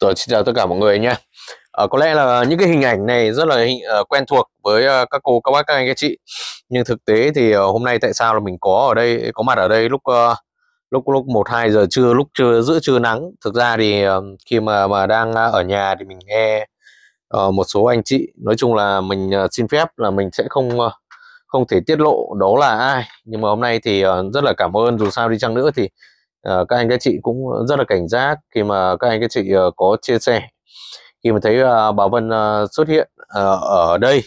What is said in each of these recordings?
Rồi xin chào tất cả mọi người nhé. À, có lẽ là những cái hình ảnh này rất là hình, uh, ờ, quen thuộc với uh, các cô, các bác, các anh, các chị. Nhưng thực tế thì uh, hôm nay tại sao là mình có ở đây, có mặt ở đây lúc uh, lúc lúc một hai giờ trưa, lúc trưa giữa trưa nắng. Thực ra thì uh, khi mà mà đang uh, ở nhà thì mình nghe uh, một số anh chị. Nói chung là mình uh, xin phép là mình sẽ không uh, không thể tiết lộ đó là ai. Nhưng mà hôm nay thì uh, rất là cảm ơn dù sao đi chăng nữa thì Ờ, các anh các chị cũng rất là cảnh giác khi mà các anh các chị ờ, có chia sẻ khi mà thấy uh, bà Vân xuất hiện ở đây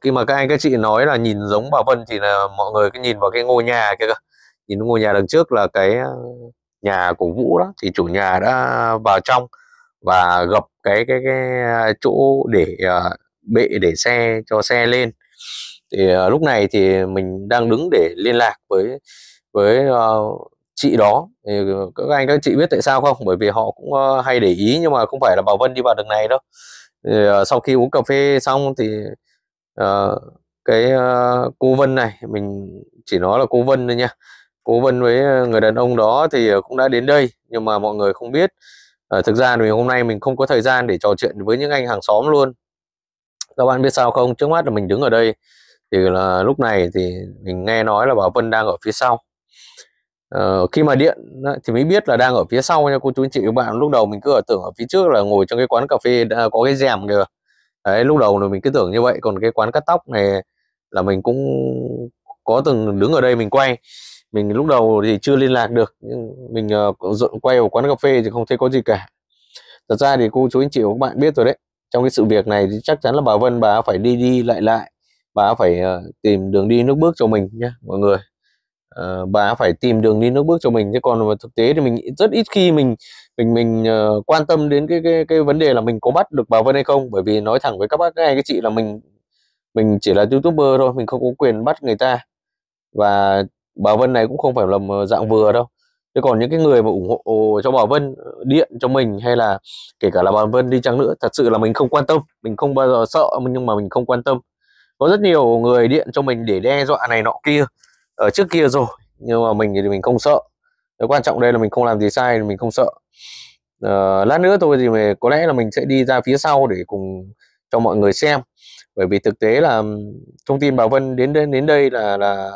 khi mà các anh các chị nói là nhìn giống bà Vân thì là mọi người cứ nhìn vào cái ngôi nhà kia nhìn ngôi nhà đằng trước là cái nhà của Vũ đó thì chủ nhà đã vào trong và gập cái cái cái chỗ để bệ để xe cho xe lên thì lúc này thì mình đang đứng để liên lạc với với chị đó thì ờ, các anh các chị biết tại sao không bởi vì họ cũng ờ, hay để ý nhưng mà không phải là bảo vân đi vào đường này đâu thì, ờ, sau khi uống cà phê xong thì uh, cái uh, cô vân này mình chỉ nói là cô vân thôi nha cô vân với người đàn ông đó thì cũng đã đến đây nhưng mà mọi người không biết uh, thực ra thì hôm nay mình không có thời gian để trò chuyện với những anh hàng xóm luôn các bạn biết sao không trước mắt là mình đứng ở đây thì là lúc này thì mình nghe nói là bảo vân đang ở phía sau uh, khi mà điện thì mới biết là đang ở phía sau nha cô chú anh chị các bạn lúc đầu mình cứ ở tưởng ở phía trước là ngồi trong cái quán cà phê đã có cái rèm kìa đấy lúc đầu là mình cứ tưởng như vậy còn cái quán cắt tóc này là mình cũng có từng đứng ở đây mình quay mình lúc đầu thì chưa liên lạc được nhưng mình uh, quay ở quán cà phê thì không thấy có gì cả thật ra thì cô chú anh chị các bạn biết rồi đấy trong cái sự việc này thì chắc chắn là bà Vân bà phải đi đi lại lại bà phải uh, tìm đường đi nước bước cho mình nhé mọi người Ờ, bà phải tìm đường đi nước bước cho mình chứ còn thực tế thì mình rất ít khi mình mình mình uh, quan tâm đến cái cái cái vấn đề là mình có bắt được bà Vân hay không bởi vì nói thẳng với các bác các anh các chị là mình mình chỉ là youtuber thôi mình không có quyền bắt người ta và bà Vân này cũng không phải là dạng vừa đâu chứ còn những cái người mà ủng hộ cho Bảo Vân ờ, điện cho mình hay là kể cả là Bảo Vân đi chăng nữa thật sự là mình không quan tâm mình không bao giờ sợ nhưng mà mình không quan tâm có rất nhiều người điện cho mình để đe dọa này nọ kia ở ờ, trước kia rồi nhưng mà mình thì mình không sợ cái quan trọng đây là mình không làm gì sai thì mình không sợ à, lát nữa tôi thì mình, có lẽ là mình sẽ đi ra phía sau để cùng cho mọi người xem bởi vì thực tế là thông tin bà Vân đến đến đến đây là là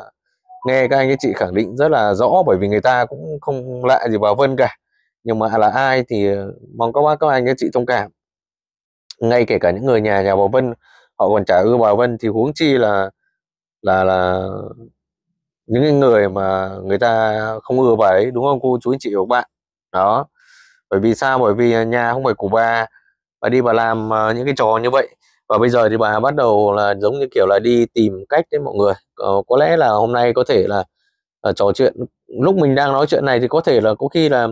nghe các anh các chị khẳng định rất là rõ bởi vì người ta cũng không lạ gì bà Vân cả nhưng mà là ai thì ờ, mong các bác các anh các chị thông cảm ngay kể cả những người nhà nhà bà Vân họ còn trả ưa bà Vân thì huống chi là là là những người mà người ta không ưa bà ấy đúng không cô chú anh chị của bạn đó bởi vì sao bởi vì nhà không phải của bà bà đi bà làm ờ, những cái trò như vậy và bây giờ thì bà bắt đầu là giống như kiểu là đi tìm cách đến mọi người ờ, có lẽ là hôm nay có thể là, là ờ, trò chuyện lúc mình đang nói chuyện này thì có thể là có khi là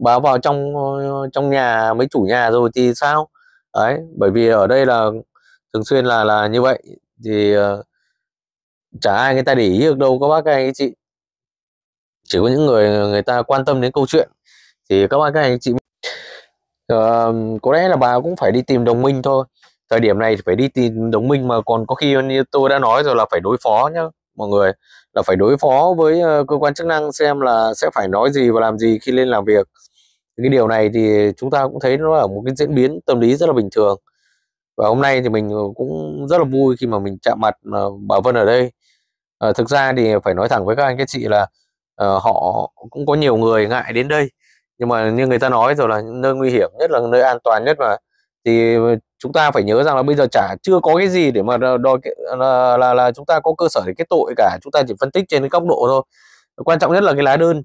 bà vào trong ờ, trong nhà mấy chủ nhà rồi thì sao đấy bởi vì ở đây là thường xuyên là là như vậy thì uh, chả ai người ta để ý được đâu các bác các anh chị chỉ có những người người ta quan tâm đến câu chuyện thì các bác các anh chị uh, có lẽ là bà cũng phải đi tìm đồng minh thôi thời điểm này thì phải đi tìm đồng minh mà còn có khi như tôi đã nói rồi là phải đối phó nhá mọi người là phải đối phó với ờ, cơ quan chức năng xem là sẽ phải nói gì và làm gì khi lên làm việc cái điều này thì chúng ta cũng thấy nó là một cái diễn biến tâm lý rất là bình thường và hôm nay thì mình cũng rất là vui khi mà mình chạm mặt ờ, bà Vân ở đây à, thực ra thì phải nói thẳng với các anh các chị là à, họ cũng có nhiều người ngại đến đây nhưng mà như người ta nói rồi là nơi nguy hiểm nhất là nơi an toàn nhất mà thì chúng ta phải nhớ rằng là bây giờ chả chưa có cái gì để mà đòi là, là là chúng ta có cơ sở để kết tội cả chúng ta chỉ phân tích trên cái góc độ thôi quan trọng nhất là cái lá đơn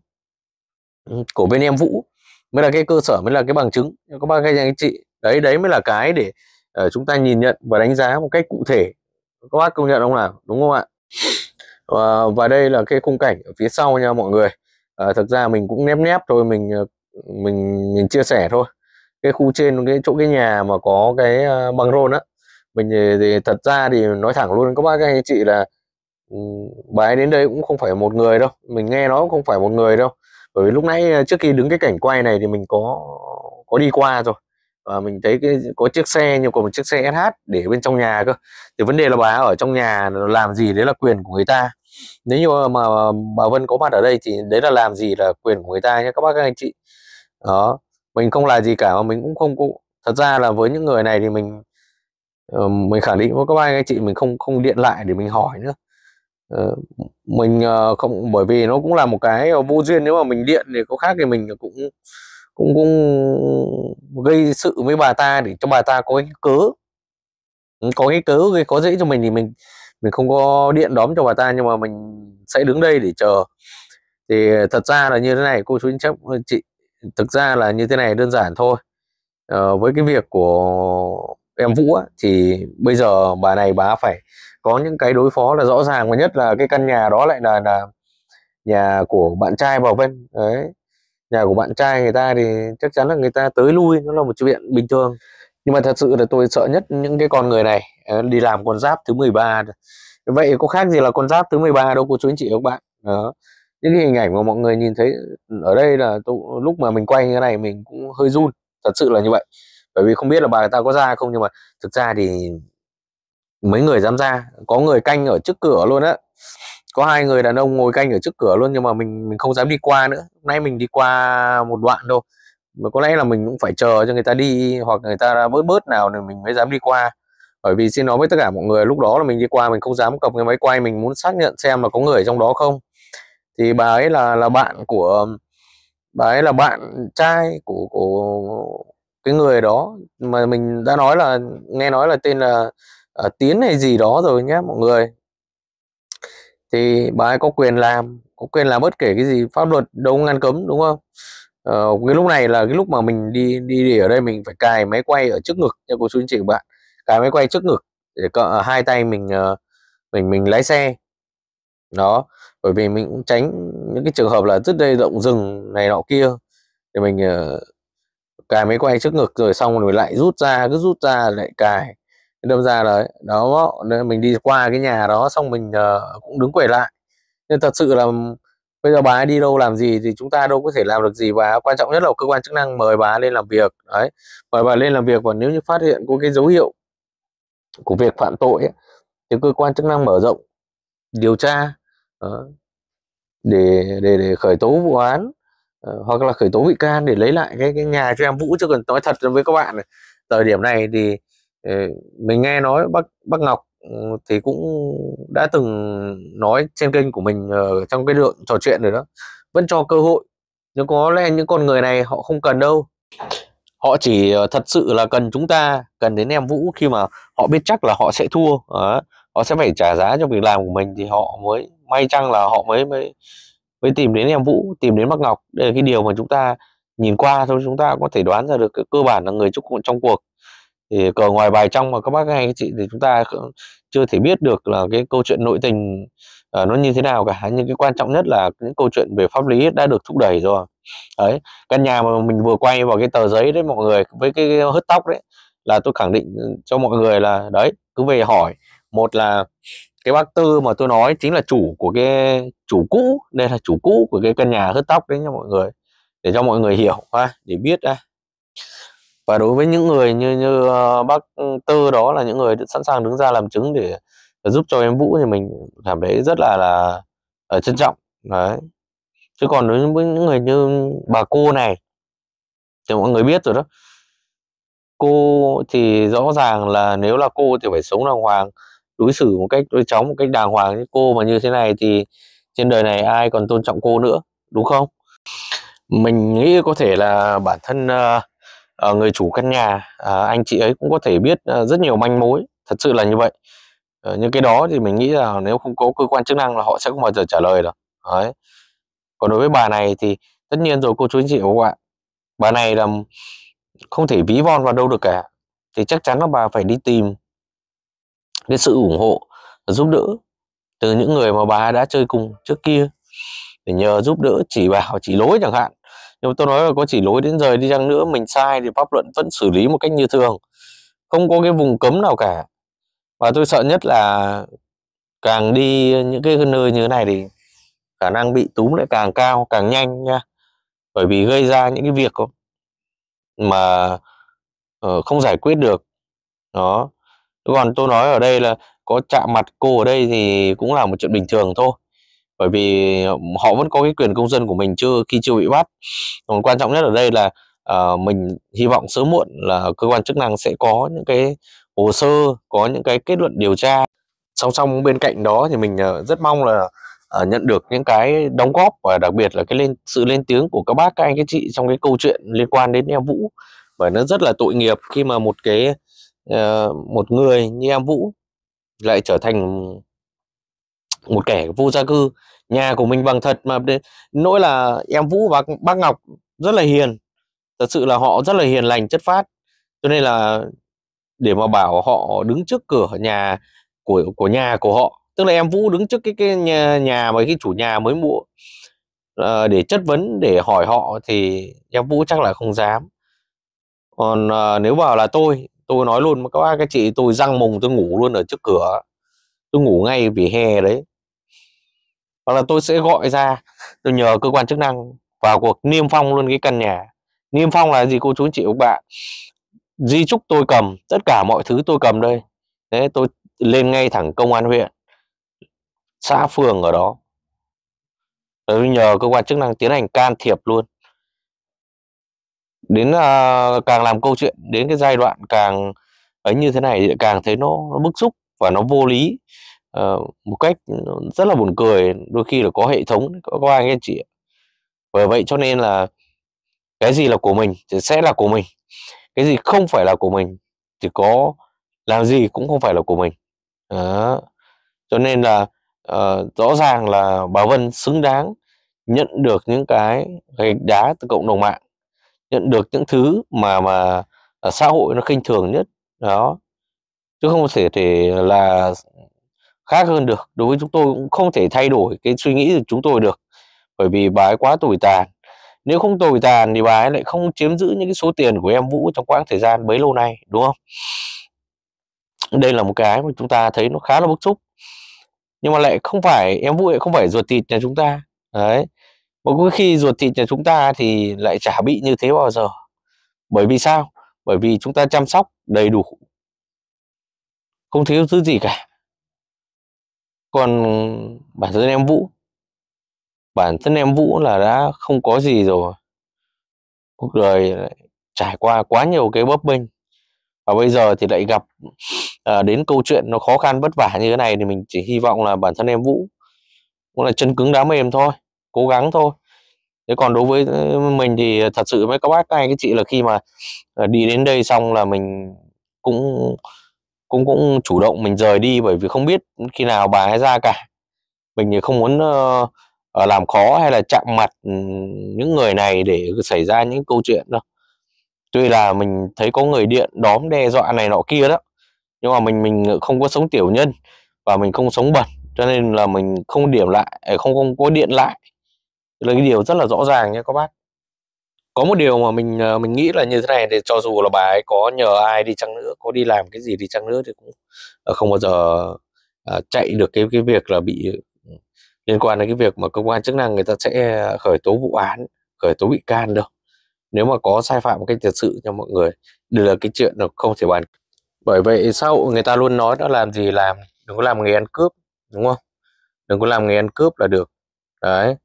ừ, của bên em vũ mới là cái cơ sở mới là cái bằng chứng có ba cái anh chị đấy đấy mới là cái để uh, chúng ta nhìn nhận và đánh giá một cách cụ thể các bác công nhận không nào đúng không ạ à, và đây là cái khung cảnh ở phía sau nha mọi người à, ờ, thực ra mình cũng nép nép thôi mình ờ, mình mình chia sẻ thôi cái khu trên cái chỗ cái nhà mà có cái băng rôn á mình thì, thật ra thì nói thẳng luôn các bác anh chị là ừ, bà ấy đến đây cũng không phải một người đâu mình nghe nó cũng không phải một người đâu bởi vì lúc nãy trước khi đứng cái cảnh quay này thì mình có có đi qua rồi và ờ, mình thấy cái có chiếc xe nhưng còn một chiếc xe SH để bên trong nhà cơ thì vấn đề là bà ở trong nhà làm gì đấy là quyền của người ta nếu như mà bà Vân có mặt ở đây thì đấy là làm gì là quyền của người ta nhé các bác các anh chị đó mình không là gì cả mà mình cũng không cũng thật ra là với những người này thì mình ờ, mình khẳng định với các bác anh chị mình không không điện lại để mình hỏi nữa ờ, mình không bởi vì nó cũng là một cái vô duyên nếu mà mình điện thì có khác thì mình cũng cũng cũng gây sự với bà ta để cho bà ta có cái cớ ừ, có cái cớ gây khó dễ cho mình thì mình mình không có điện đóm cho bà ta nhưng mà mình sẽ đứng đây để chờ thì thật ra là như thế này cô chú anh chấp ờ, chị thực ra là như thế này đơn giản thôi ờ, với cái việc của em vũ á, thì bây giờ bà này bà phải có những cái đối phó là rõ ràng và nhất là cái căn nhà đó lại là là nhà của bạn trai bảo vân đấy nhà của bạn trai người ta thì chắc chắn là người ta tới lui nó là một chuyện bình thường nhưng mà thật sự là tôi sợ nhất những cái con người này ờ, đi làm con giáp thứ 13 vậy có khác gì là con giáp thứ 13 đâu cô chú anh chị các bạn đó những cái hình ảnh mà mọi người nhìn thấy ở đây là tôi, lúc mà mình quay như thế này mình cũng hơi run thật sự là như vậy bởi vì không biết là bà ta có ra không nhưng mà thực ra thì mấy người dám ra có người canh ở trước cửa luôn á có hai người đàn ông ngồi canh ở trước cửa luôn nhưng mà mình mình không dám đi qua nữa hôm nay mình đi qua một đoạn thôi mà có lẽ là mình cũng phải chờ cho người ta đi hoặc người ta bớt bớt nào thì mình mới dám đi qua bởi vì xin nói với tất cả mọi người lúc đó là mình đi qua mình không dám cầm cái máy quay mình muốn xác nhận xem là có người ở trong đó không thì bà ấy là là bạn của bà ấy là bạn trai của của cái người đó mà mình đã nói là nghe nói là tên là uh, tiến hay gì đó rồi nhé mọi người thì bà ấy có quyền làm có quyền làm bất kể cái gì pháp luật đâu ngăn cấm đúng không ờ, cái lúc này là cái lúc mà mình đi đi để ở đây mình phải cài máy quay ở trước ngực cho cô chú anh chị bạn cài máy quay trước ngực để cỡ hai tay mình ờ, mình mình lái xe đó bởi vì mình cũng tránh những cái trường hợp là rất đây rộng rừng này nọ kia thì mình ờ, cài máy quay trước ngực rồi xong rồi lại rút ra cứ rút ra lại cài đâm ra đấy đó mình đi qua cái nhà đó xong mình uh, cũng đứng quẩy lại nên thật sự là bây giờ bà ấy đi đâu làm gì thì chúng ta đâu có thể làm được gì và quan trọng nhất là cơ quan chức năng mời bà lên làm việc đấy mời bà lên làm việc và nếu như phát hiện có cái dấu hiệu của việc phạm tội ấy, thì cơ quan chức năng mở rộng điều tra đó, ờ, để để để khởi tố vụ án uh, hoặc là khởi tố bị can để lấy lại cái cái nhà cho em vũ chứ còn nói thật với các bạn này, thời điểm này thì mình nghe nói bác bác Ngọc ừ, thì cũng đã từng nói trên kênh của mình uh, trong cái lượng trò chuyện rồi đó vẫn cho cơ hội nhưng có lẽ những con người này họ không cần đâu họ chỉ uh, thật sự là cần chúng ta cần đến em vũ khi mà họ biết chắc là họ sẽ thua à, họ sẽ phải trả giá cho việc làm của mình thì họ mới may chăng là họ mới mới mới tìm đến em vũ tìm đến bác ngọc đây là cái điều mà chúng ta nhìn qua thôi chúng ta có thể đoán ra được cái cơ bản là người trong cuộc thì cờ ngoài bài trong mà các bác hay chị thì chúng ta chưa thể biết được là cái câu chuyện nội tình uh, nó như thế nào cả nhưng cái quan trọng nhất là những câu chuyện về pháp lý đã được thúc đẩy rồi đấy căn nhà mà mình vừa quay vào cái tờ giấy đấy mọi người với cái hớt tóc đấy là tôi khẳng định cho mọi người là đấy cứ về hỏi một là cái bác tư mà tôi nói chính là chủ của cái chủ cũ đây là chủ cũ của cái căn nhà hớt tóc đấy nha mọi người để cho mọi người hiểu ha để biết ha và đối với những người như như ờ, bác ừ, tư đó là những người sẵn sàng đứng ra làm chứng để, để giúp cho em vũ thì mình cảm thấy rất là là, ở ờ, trân trọng đấy chứ còn đối với những người như bà cô này thì mọi người biết rồi đó cô thì rõ ràng là nếu là cô thì phải sống đàng hoàng đối xử một cách đối chóng một cách đàng hoàng với cô mà như thế này thì trên đời này ai còn tôn trọng cô nữa đúng không mình nghĩ có thể là bản thân uh, uh, người chủ căn nhà à, anh chị ấy cũng có thể biết ờ, rất nhiều manh mối thật sự là như vậy uh, những cái đó thì mình nghĩ là nếu không có cơ quan chức năng là họ sẽ không bao giờ trả lời được đấy còn đối với bà này thì tất nhiên rồi cô chú anh chị và các bạn bà này là không thể ví von vào đâu được cả thì chắc chắn là bà phải đi tìm cái sự ủng hộ giúp đỡ từ những người mà bà đã chơi cùng trước kia để nhờ giúp đỡ chỉ bảo chỉ lối chẳng hạn nhưng tôi nói là có chỉ lối đến rời đi chăng nữa mình sai thì pháp luận vẫn xử lý một cách như thường không có cái vùng cấm nào cả và tôi sợ nhất là càng đi những cái nơi như thế này thì khả năng bị túm lại càng cao càng nhanh nha bởi vì gây ra những cái việc mà ờ, không giải quyết được đó còn tôi nói ở đây là có chạm mặt cô ở đây thì cũng là một chuyện bình thường thôi bởi vì họ vẫn có cái quyền công dân của mình chưa khi chưa bị bắt còn quan trọng nhất ở đây là uh, mình hy vọng sớm muộn là cơ quan chức năng sẽ có những cái hồ sơ có những cái kết luận điều tra song song bên cạnh đó thì mình uh, rất mong là uh, nhận được những cái đóng góp và đặc biệt là cái lên sự lên tiếng của các bác các anh các chị trong cái câu chuyện liên quan đến em vũ bởi nó rất là tội nghiệp khi mà một cái uh, một người như em vũ lại trở thành một kẻ vô gia cư nhà của mình bằng thật mà nỗi là em vũ và bác ngọc rất là hiền thật sự là họ rất là hiền lành chất phát cho nên là để mà bảo họ đứng trước cửa nhà của của nhà của họ tức là em vũ đứng trước cái cái nhà, nhà mà cái chủ nhà mới mua à, để chất vấn để hỏi họ thì em vũ chắc là không dám còn à, nếu vào là tôi tôi nói luôn mà các bác các chị tôi răng mùng tôi ngủ luôn ở trước cửa tôi ngủ ngay vì hè đấy hoặc là tôi sẽ gọi ra tôi nhờ cơ quan chức năng vào cuộc niêm phong luôn cái căn nhà niêm phong là gì cô chú chị ông bạn di trúc tôi cầm tất cả mọi thứ tôi cầm đây thế tôi lên ngay thẳng công an huyện xã phường ở đó tôi nhờ cơ quan chức năng tiến hành can thiệp luôn đến uh, càng làm câu chuyện đến cái giai đoạn càng ấy như thế này thì càng thấy nó, nó bức xúc và nó vô lý ờ, một cách ừ, rất là buồn cười đôi khi là có hệ thống có, có anh em chị bởi vậy cho nên là cái gì là của mình thì sẽ là của mình cái gì không phải là của mình thì có làm gì cũng không phải là của mình đó. cho nên là uh, rõ ràng là bà Vân xứng đáng nhận được những cái gạch đá từ cộng đồng mạng nhận được những thứ mà mà ờ, xã hội nó khinh thường nhất đó chứ không thể thể là khác hơn được đối với chúng tôi cũng không thể thay đổi cái suy nghĩ của chúng tôi được bởi vì bà ấy quá tồi tàn nếu không tồi tàn thì bà ấy lại không chiếm giữ những cái số tiền của em vũ trong quãng thời gian bấy lâu nay đúng không đây là một cái mà chúng ta thấy nó khá là bức xúc nhưng mà lại không phải em vũ lại không phải ruột thịt nhà chúng ta đấy một có khi ruột thịt nhà chúng ta thì lại chả bị như thế bao giờ bởi vì sao bởi vì chúng ta chăm sóc đầy đủ không thiếu thứ gì cả còn bản thân em vũ bản thân em vũ là đã không có gì rồi cuộc đời trải qua quá nhiều cái bấp bênh và bây giờ thì lại gặp à, đến câu chuyện nó khó khăn vất vả như thế này thì mình chỉ hy vọng là bản thân em vũ cũng là chân cứng đá mềm thôi cố gắng thôi thế còn đối với ờ, mình thì thật sự với các bác các anh các chị là khi mà ờ, đi đến đây xong là mình cũng cũng cũng chủ động mình rời đi bởi vì không biết khi nào bà ấy ra cả mình thì không muốn uh, làm khó hay là chạm mặt ừ, những người này để xảy ra những câu chuyện đâu tuy là mình thấy có người điện đóm đe dọa này nọ kia đó nhưng mà mình mình không có sống tiểu nhân và mình không sống bẩn cho nên là mình không điểm lại ờ, không không có điện lại là cái điều rất là rõ ràng nha các bác có một điều mà mình ờ, mình nghĩ là như thế này thì cho dù là bà ấy có nhờ ai đi chăng nữa có đi làm cái gì đi chăng nữa thì cũng ờ, không bao giờ ờ, chạy được cái cái việc là bị ừ, liên quan đến cái việc mà cơ quan chức năng người ta sẽ khởi tố vụ án khởi tố bị can đâu nếu mà có sai phạm một cách thật sự cho mọi người đều là cái chuyện nó không thể bàn bởi vậy sau người ta luôn nói đó làm gì làm đừng có làm nghề ăn cướp đúng không đừng có làm nghề ăn cướp là được đấy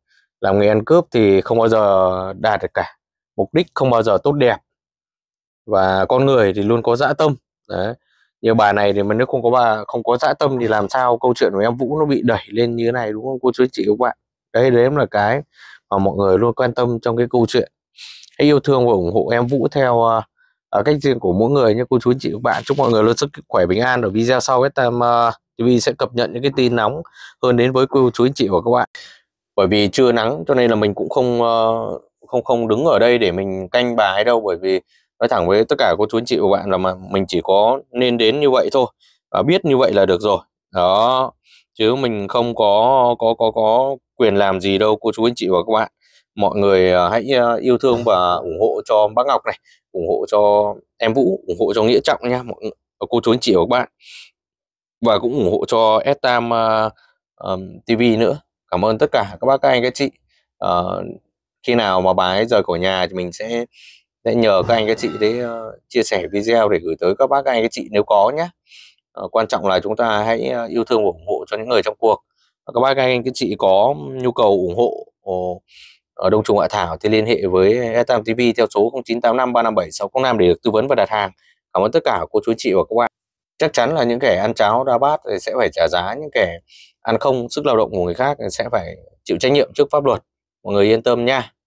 làm nghề ăn cướp thì không bao giờ đạt được cả mục đích không bao giờ tốt đẹp và con người thì luôn có dã tâm đấy nhiều bà này thì mà nếu không có bà không có dã tâm thì làm sao câu chuyện của em vũ nó bị đẩy lên như thế này đúng không cô chú chị các bạn đấy đấy là cái mà mọi người luôn quan tâm trong cái câu chuyện hãy yêu thương và ủng hộ em vũ theo uh, cách riêng của mỗi người nhé cô chú chị các bạn chúc mọi người luôn sức khỏe bình an ở video sau hết tam uh, ờ, tv sẽ cập nhật những cái tin nóng hơn đến với cô chú anh chị và các bạn bởi vì chưa nắng cho nên là mình cũng không uh, không không đứng ở đây để mình canh bài đâu bởi vì nói thẳng với tất cả cô chú anh chị của bạn là mà mình chỉ có nên đến như vậy thôi và biết như vậy là được rồi đó chứ mình không có có có có quyền làm gì đâu cô chú anh chị và các bạn mọi người à, hãy à, yêu thương và ủng hộ cho bác Ngọc này ủng hộ cho em Vũ ủng hộ cho Nghĩa Trọng nha mọi người, cô chú anh chị và các bạn và cũng ủng hộ cho S uh, TV nữa cảm ơn tất cả các bác các anh các chị uh, khi nào mà bà ấy rời khỏi nhà thì mình sẽ sẽ nhờ các anh các chị đấy uh, chia sẻ video để gửi tới các bác các anh các chị nếu có nhé uh, ờ, quan trọng là chúng ta hãy uh, yêu thương và ủng hộ cho những người trong cuộc các bác các anh các chị có nhu cầu ủng hộ ở Đông Trùng Hạ Thảo thì liên hệ với Etam TV theo số 0985 357 605 để được tư vấn và đặt hàng. Cảm ơn tất cả cô chú chị và các bạn. Chắc chắn là những kẻ ăn cháo đa bát thì sẽ phải trả giá, những kẻ ăn không sức lao động của người khác sẽ phải chịu trách nhiệm trước pháp luật. Mọi người yên tâm nha.